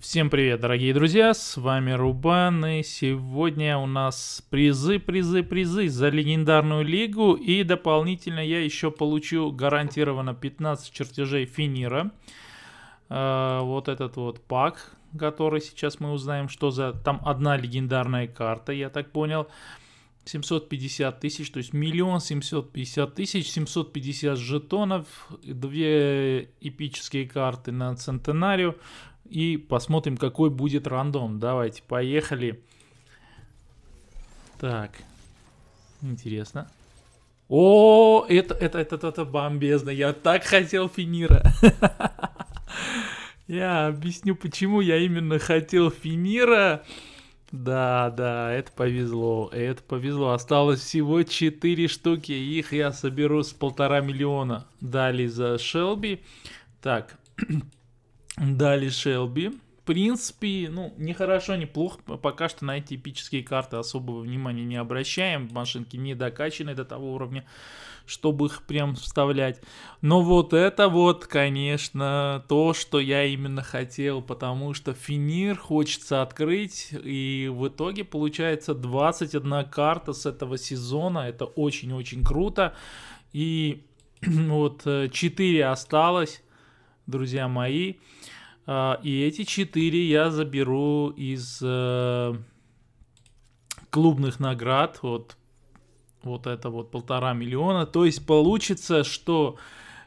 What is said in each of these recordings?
Всем привет, дорогие друзья, с вами Рубан, и сегодня у нас призы, призы, призы за легендарную лигу, и дополнительно я еще получу гарантированно 15 чертежей Финира, э, вот этот вот пак, который сейчас мы узнаем, что за... Там одна легендарная карта, я так понял, 750 тысяч, то есть миллион 750 тысяч, 750 жетонов, две эпические карты на центенарию, и посмотрим, какой будет рандом. Давайте, поехали. Так, интересно. О, это, это, это, это, это бомбезно. Я так хотел Финира. Я объясню, почему я именно хотел Финира. Да, да, это повезло, это повезло. Осталось всего 4 штуки, их я соберу с полтора миллиона. Дали за Шелби. Так, Дали Шелби. В принципе, ну, не хорошо, не плохо. Пока что на эти эпические карты особого внимания не обращаем. Машинки не докачаны до того уровня, чтобы их прям вставлять. Но вот это вот, конечно, то, что я именно хотел, потому что Финир хочется открыть, и в итоге получается 21 карта с этого сезона. Это очень-очень круто. И вот 4 э, осталось друзья мои. А, и эти четыре я заберу из э, клубных наград. Вот, вот это вот полтора миллиона. То есть получится, что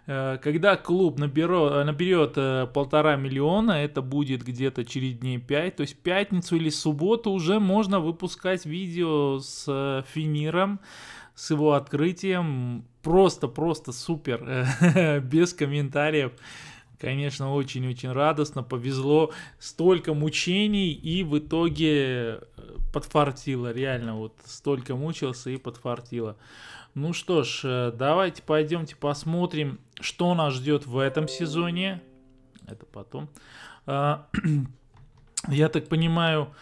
э, когда клуб наберет, наберет э, полтора миллиона, это будет где-то через дней 5, то есть пятницу или субботу уже можно выпускать видео с Финиром, с его открытием. Просто-просто супер, без комментариев. Конечно, очень-очень радостно, повезло, столько мучений и в итоге э, подфартило, реально, вот столько мучился и подфартило. Ну что ж, э, давайте пойдемте посмотрим, что нас ждет в этом сезоне. Это потом. А, я так понимаю,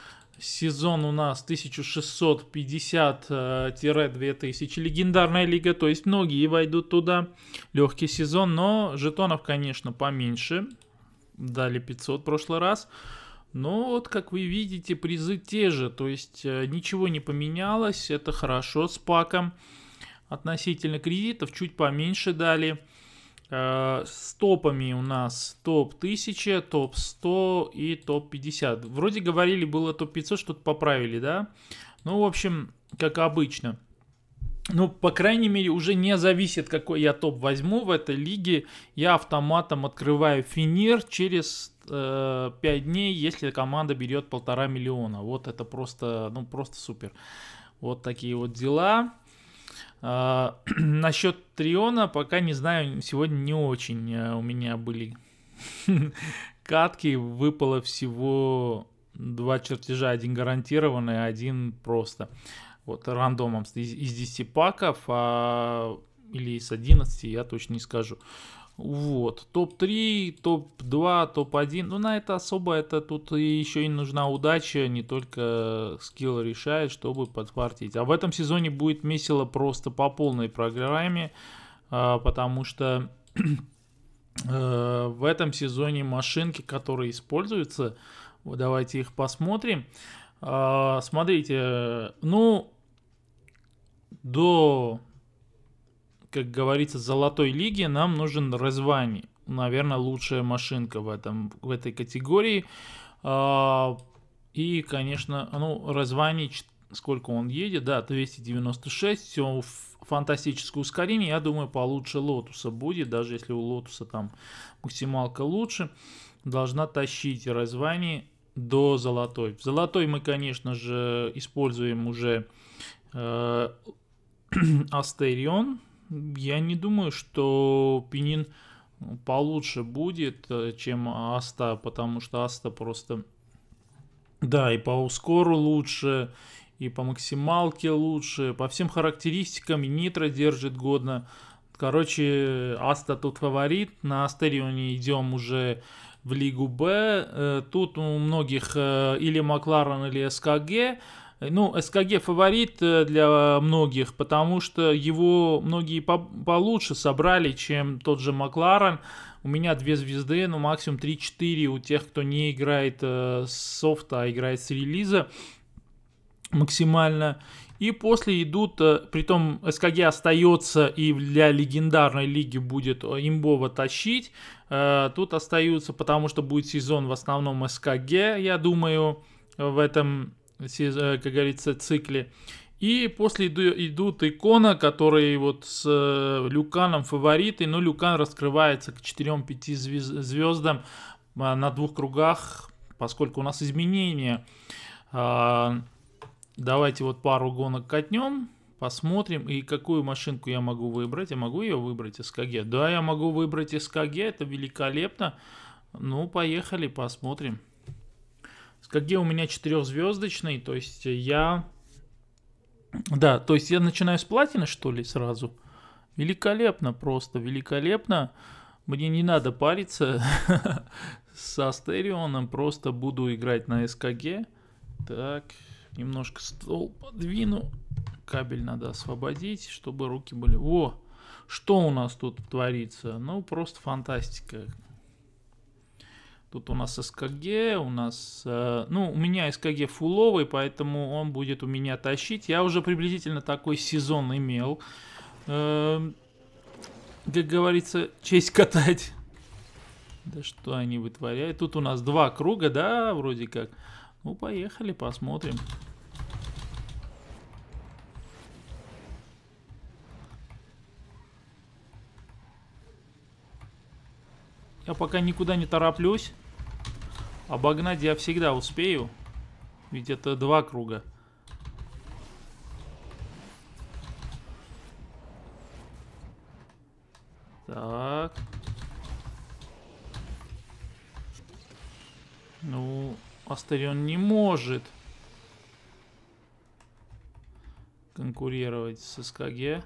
сезон у нас 1650-2000, э, легендарная лига, то есть многие войдут туда, легкий сезон, но жетонов, конечно, поменьше, дали 500 в прошлый раз, но вот, как вы видите, призы те же, то есть э, ничего не поменялось, это хорошо с паком, относительно кредитов чуть поменьше дали, Э, с топами у нас топ 1000, топ 100 и топ 50. Вроде говорили, было топ 500, что-то поправили, да? Ну, в общем, как обычно. Ну, по крайней мере, уже не зависит, какой я топ возьму в этой лиге. Я автоматом открываю финир через э, 5 дней, если команда берет полтора миллиона. Вот это просто, ну, просто супер. Вот такие вот дела. А, насчет Триона пока не знаю, сегодня не очень э, у меня были катки, выпало всего два чертежа, один гарантированный, один просто. Вот рандомом из, из 10 паков, а, или из 11, я точно не скажу. Вот, топ-3, топ-2, топ-1, ну на это особо, это тут еще и нужна удача, не только скилл решает, чтобы подпартить. А в этом сезоне будет месило просто по полной программе, а, потому что э, в этом сезоне машинки, которые используются, давайте их посмотрим. А, смотрите, ну, до как говорится, золотой лиги нам нужен Резвани. Наверное, лучшая машинка в, этом, в этой категории. А, и, конечно, ну, Резвани, сколько он едет, да, 296, все фантастическое ускорение, я думаю, получше Лотуса будет, даже если у Лотуса там максималка лучше, должна тащить Резвани до золотой. В золотой мы, конечно же, используем уже э, Астерион, я не думаю, что Пинин получше будет, э, чем Аста, потому что Аста просто... Да, и по ускору лучше, и по максималке лучше, по всем характеристикам нитро держит годно. Короче, Аста тут фаворит, на Астерионе идем уже в Лигу Б. Э, тут у многих э, или Макларен, или СКГ. Ну, СКГ фаворит э, для многих, потому что его многие по получше собрали, чем тот же Макларен. У меня две звезды, ну максимум 3-4 у тех, кто не играет э, с софта, а играет с релиза максимально. И после идут, э, притом СКГ остается и для легендарной лиги будет имбово тащить. Э, тут остаются, потому что будет сезон в основном СКГ, я думаю, в этом Э, как говорится, цикле. И после идут икона, которые вот с э, Люканом фавориты, но ну, Люкан раскрывается к 4-5 звездам а, на двух кругах, поскольку у нас изменения. А, давайте вот пару гонок катнем, посмотрим, и какую машинку я могу выбрать. Я могу ее выбрать из СКГ? Да, я могу выбрать из СКГ, это великолепно. Ну, поехали, посмотрим. КГ у меня четырехзвездочный, то есть я... Да, то есть я начинаю с платины, что ли, сразу? Великолепно просто, великолепно. Мне не надо париться с Астерионом, просто буду играть на СКГ. Так, немножко стол подвину. Кабель надо освободить, чтобы руки были... Во! Что у нас тут творится? Ну, просто фантастика. Тут у нас СКГ, у нас... Э, ну, у меня СКГ фуловый, поэтому он будет у меня тащить. Я уже приблизительно такой сезон имел. Э, как говорится, честь катать. Да что они вытворяют? Тут у нас два круга, да, вроде как. Ну, поехали, посмотрим. Я пока никуда не тороплюсь. Обогнать я всегда успею. Ведь это два круга. Так. Ну, Астерион не может конкурировать с СКГ.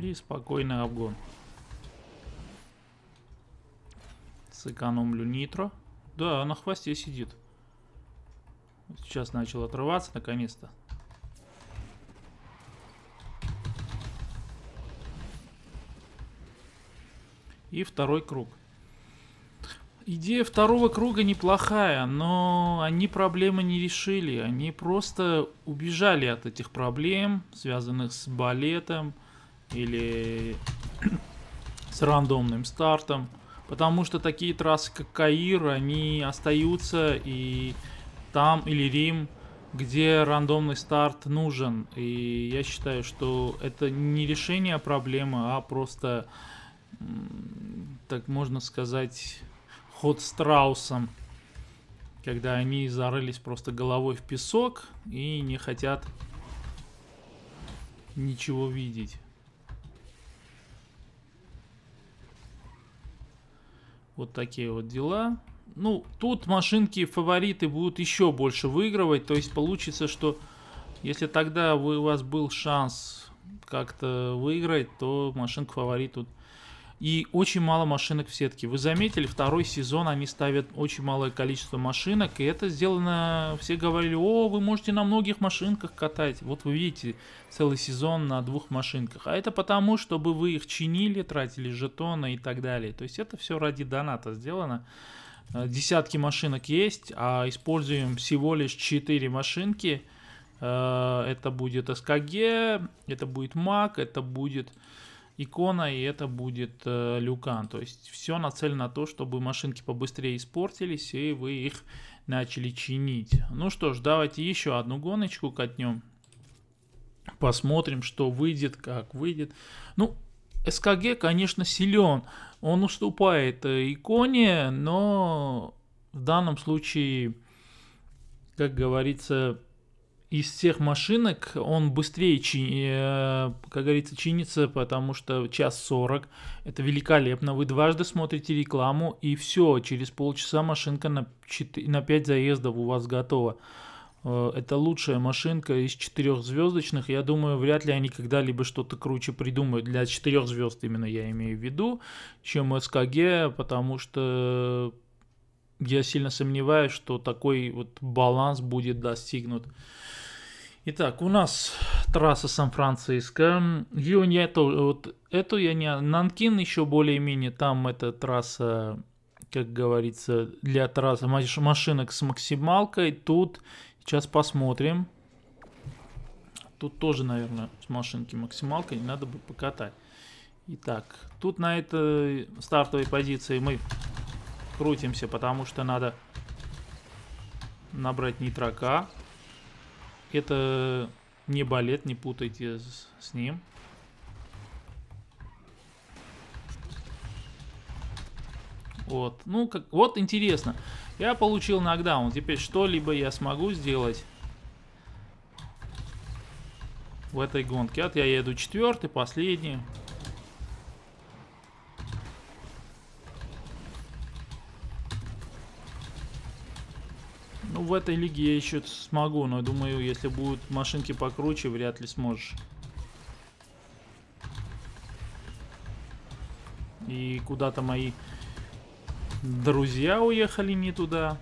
И спокойный обгон. Сэкономлю нитро. Да, на хвосте сидит. Сейчас начал отрываться наконец-то. И второй круг. Идея второго круга неплохая, но они проблемы не решили. Они просто убежали от этих проблем, связанных с балетом, или с рандомным стартом. Потому что такие трассы, как Каир, они остаются и там, или Рим, где рандомный старт нужен. И я считаю, что это не решение проблемы, а просто, так можно сказать, ход страусом. Когда они зарылись просто головой в песок и не хотят ничего видеть. Вот такие вот дела. Ну, тут машинки фавориты будут еще больше выигрывать. То есть получится, что если тогда вы у вас был шанс как-то выиграть, то машинка фаворит тут и очень мало машинок в сетке. Вы заметили, второй сезон они ставят очень малое количество машинок, и это сделано, все говорили, о, вы можете на многих машинках катать. Вот вы видите, целый сезон на двух машинках. А это потому, чтобы вы их чинили, тратили жетоны и так далее. То есть это все ради доната сделано. Э, десятки машинок есть, а используем всего лишь 4 машинки. Э, это будет СКГ, это будет МАК, это будет икона, и это будет э, люкан. То есть все нацелено на то, чтобы машинки побыстрее испортились, и вы их начали чинить. Ну что ж, давайте еще одну гоночку катнем. Посмотрим, что выйдет, как выйдет. Ну, СКГ, конечно, силен. Он уступает э, иконе, но в данном случае, как говорится, из всех машинок он быстрее, чи... Э, как говорится, чинится, потому что час сорок. Это великолепно. Вы дважды смотрите рекламу, и все, через полчаса машинка на, 4... на 5 заездов у вас готова. Э, это лучшая машинка из четырехзвездочных. Я думаю, вряд ли они когда-либо что-то круче придумают. Для четырех звезд именно я имею в виду, чем СКГ, потому что я сильно сомневаюсь, что такой вот баланс будет достигнут. Итак, у нас трасса Сан-Франциско. Ее это вот эту я не... Нанкин еще более-менее, там эта трасса, как говорится, для трассы машинок с максималкой. Тут сейчас посмотрим. Тут тоже, наверное, с машинки максималкой надо бы покатать. Итак, тут на этой стартовой позиции мы крутимся, потому что надо набрать нитрока. Это не балет, не путайте с, с ним. Вот, ну как, вот интересно. Я получил нокдаун. Теперь что-либо я смогу сделать в этой гонке. Вот я еду четвертый, последний. Ну, в этой лиге я еще смогу, но думаю, если будут машинки покруче, вряд ли сможешь. И куда-то мои друзья уехали не туда.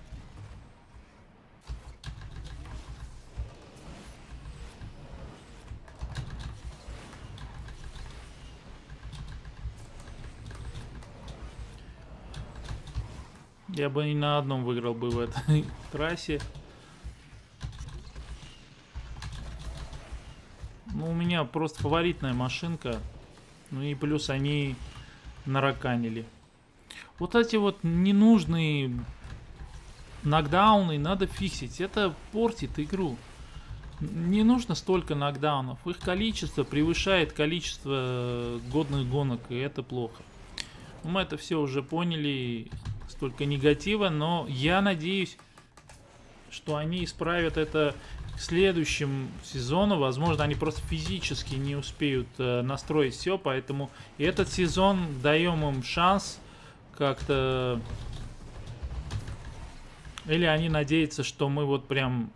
Я бы не на одном выиграл бы в этой трассе. Ну, у меня просто фаворитная машинка. Ну и плюс они нараканили. Вот эти вот ненужные нокдауны надо фиксить. Это портит игру. Не нужно столько нокдаунов. Их количество превышает количество э, годных гонок, и это плохо. Ну, мы это все уже поняли столько негатива, но я надеюсь, что они исправят это к следующему сезону. Возможно, они просто физически не успеют э, настроить все, поэтому этот сезон даем им шанс как-то... Или они надеются, что мы вот прям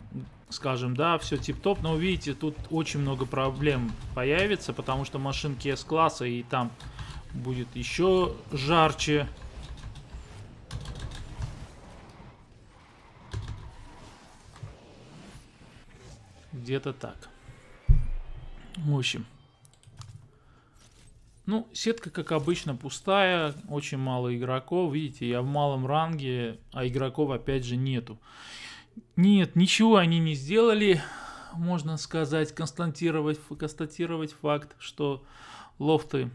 скажем, да, все тип-топ, но увидите, тут очень много проблем появится, потому что машинки s класса и там будет еще жарче. где-то так. В общем. Ну, сетка, как обычно, пустая, очень мало игроков. Видите, я в малом ранге, а игроков опять же нету. Нет, ничего они не сделали. Можно сказать, констатировать, констатировать факт, что лофты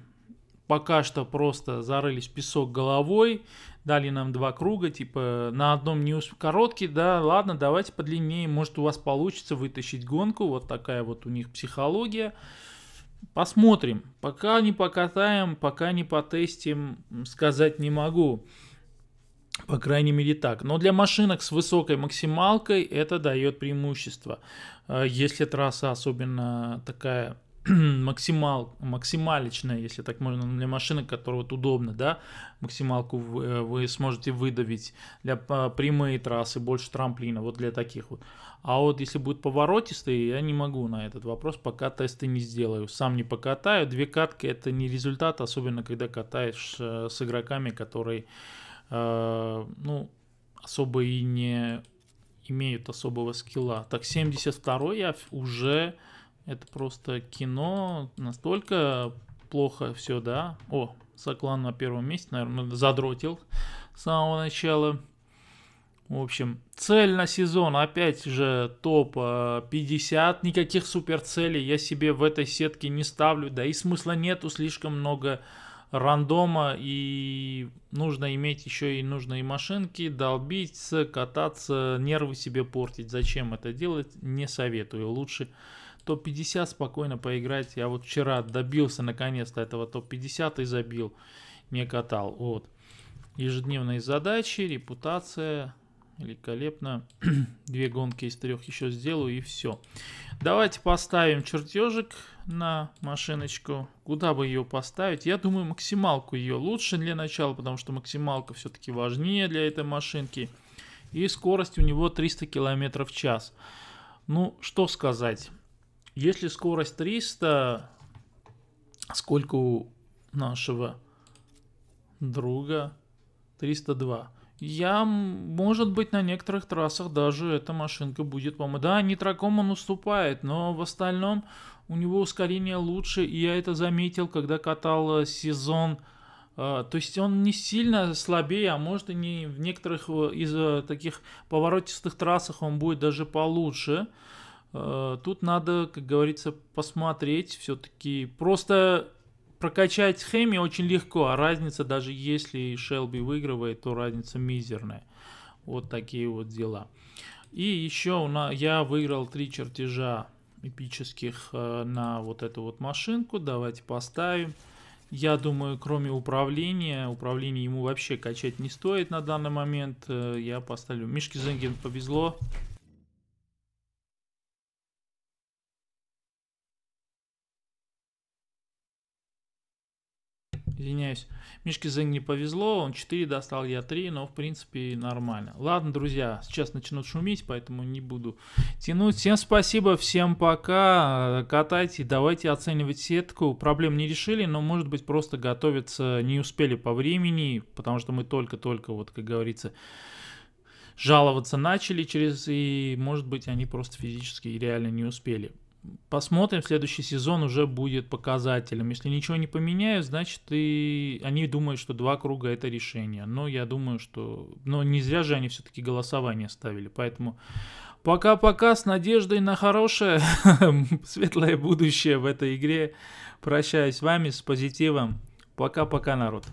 пока что просто зарылись песок головой дали нам два круга, типа на одном не усп... короткий, да, ладно, давайте подлиннее, может у вас получится вытащить гонку, вот такая вот у них психология. Посмотрим, пока не покатаем, пока не потестим, сказать не могу. По крайней мере так. Но для машинок с высокой максималкой это дает преимущество. Э, если трасса особенно такая максимал, максималичная, если так можно, для машины, которая вот удобна, да, максималку вы, э, вы сможете выдавить для а, прямые трассы, больше трамплина, вот для таких вот. А вот если будет поворотистый, я не могу на этот вопрос, пока тесты не сделаю, сам не покатаю. Две катки это не результат, особенно когда катаешь с игроками, которые, э, ну, особо и не имеют особого скилла. Так, 72 я уже это просто кино. Настолько плохо все, да. О, Соклан на первом месте, наверное, задротил с самого начала. В общем, цель на сезон опять же топ 50. А, Никаких супер целей я себе в этой сетке не ставлю. Да и смысла нету, слишком много рандома. И нужно иметь еще и нужные машинки, долбить, кататься, нервы себе портить. Зачем это делать, не советую. Лучше топ-50 спокойно поиграть. Я вот вчера добился наконец-то этого топ-50 и забил. Не катал. Вот. Ежедневные задачи, репутация. Великолепно. Две гонки из трех еще сделаю и все. Давайте поставим чертежик на машиночку. Куда бы ее поставить? Я думаю максималку ее лучше для начала, потому что максималка все-таки важнее для этой машинки. И скорость у него 300 км в час. Ну, что сказать. Если скорость 300, сколько у нашего друга? 302. Я, может быть, на некоторых трассах даже эта машинка будет помогать. Да, нитроком он уступает, но в остальном у него ускорение лучше, и я это заметил, когда катал э, сезон. А, то есть он не сильно слабее, а может и не в некоторых э, из э, таких поворотистых трассах он будет даже получше. Э, тут надо, как говорится, посмотреть все-таки. Просто прокачать Хэми очень легко, а разница, даже если Шелби выигрывает, то разница мизерная. Вот такие вот дела. И еще у нас, я выиграл три чертежа эпических э, на вот эту вот машинку. Давайте поставим. Я думаю, кроме управления, управление ему вообще качать не стоит на данный момент. Э, я поставлю. Мишки Зенгин повезло. извиняюсь. Мишке Зен не повезло, он 4 достал, я 3, но в принципе нормально. Ладно, друзья, сейчас начнут шуметь, поэтому не буду тянуть. Всем спасибо, всем пока, катайте, давайте оценивать сетку. Проблем не решили, но может быть просто готовиться не успели по времени, потому что мы только-только, вот как говорится, жаловаться начали через, и может быть они просто физически реально не успели. Посмотрим, следующий сезон уже будет показателем. Если ничего не поменяют, значит, и они думают, что два круга это решение. Но я думаю, что... Но не зря же они все-таки голосование ставили. Поэтому пока-пока с надеждой на хорошее, светлое будущее в этой игре. Прощаюсь с вами с позитивом. Пока-пока, народ.